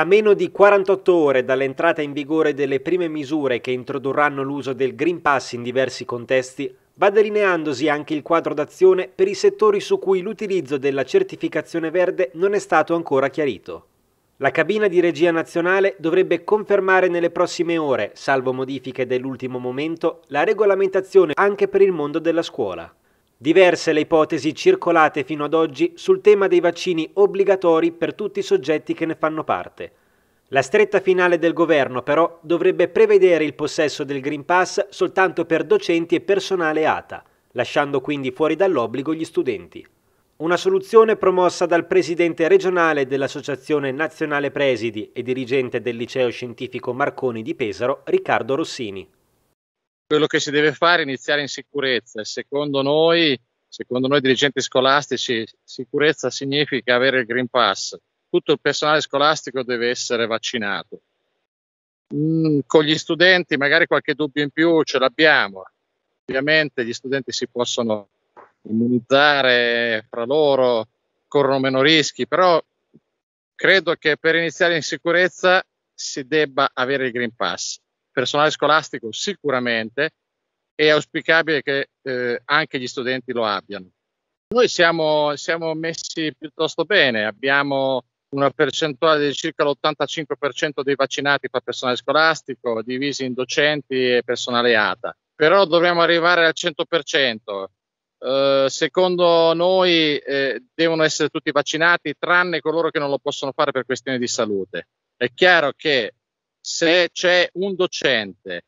A meno di 48 ore dall'entrata in vigore delle prime misure che introdurranno l'uso del Green Pass in diversi contesti, va delineandosi anche il quadro d'azione per i settori su cui l'utilizzo della certificazione verde non è stato ancora chiarito. La cabina di regia nazionale dovrebbe confermare nelle prossime ore, salvo modifiche dell'ultimo momento, la regolamentazione anche per il mondo della scuola. Diverse le ipotesi circolate fino ad oggi sul tema dei vaccini obbligatori per tutti i soggetti che ne fanno parte. La stretta finale del governo però dovrebbe prevedere il possesso del Green Pass soltanto per docenti e personale ATA, lasciando quindi fuori dall'obbligo gli studenti. Una soluzione promossa dal presidente regionale dell'Associazione Nazionale Presidi e dirigente del Liceo Scientifico Marconi di Pesaro, Riccardo Rossini quello che si deve fare è iniziare in sicurezza. Secondo noi, secondo noi dirigenti scolastici, sicurezza significa avere il Green Pass. Tutto il personale scolastico deve essere vaccinato. Mm, con gli studenti magari qualche dubbio in più ce l'abbiamo. Ovviamente gli studenti si possono immunizzare fra loro, corrono meno rischi, però credo che per iniziare in sicurezza si debba avere il Green Pass personale scolastico sicuramente, è auspicabile che eh, anche gli studenti lo abbiano. Noi siamo, siamo, messi piuttosto bene, abbiamo una percentuale di circa l'85% dei vaccinati per personale scolastico, divisi in docenti e personale ATA, però dobbiamo arrivare al 100%. Eh, secondo noi eh, devono essere tutti vaccinati tranne coloro che non lo possono fare per questioni di salute. È chiaro che se c'è un docente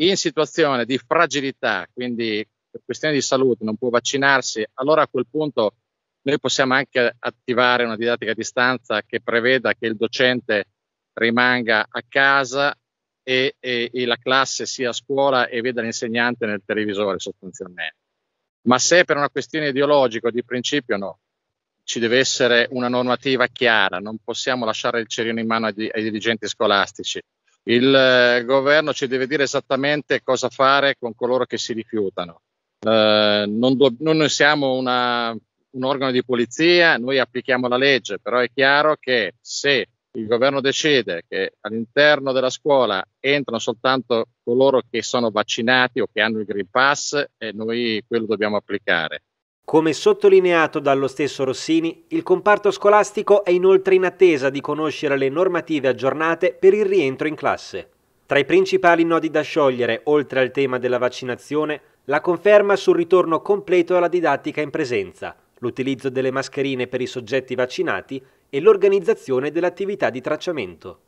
in situazione di fragilità, quindi per questione di salute non può vaccinarsi, allora a quel punto noi possiamo anche attivare una didattica a distanza che preveda che il docente rimanga a casa e, e, e la classe sia a scuola e veda l'insegnante nel televisore sostanzialmente. Ma se per una questione ideologica o di principio no, ci deve essere una normativa chiara, non possiamo lasciare il cerino in mano ai, ai dirigenti scolastici. Il eh, governo ci deve dire esattamente cosa fare con coloro che si rifiutano. Eh, non do, noi siamo una, un organo di polizia, noi applichiamo la legge, però è chiaro che se il governo decide che all'interno della scuola entrano soltanto coloro che sono vaccinati o che hanno il Green Pass e eh, noi quello dobbiamo applicare. Come sottolineato dallo stesso Rossini, il comparto scolastico è inoltre in attesa di conoscere le normative aggiornate per il rientro in classe. Tra i principali nodi da sciogliere, oltre al tema della vaccinazione, la conferma sul ritorno completo alla didattica in presenza, l'utilizzo delle mascherine per i soggetti vaccinati e l'organizzazione dell'attività di tracciamento.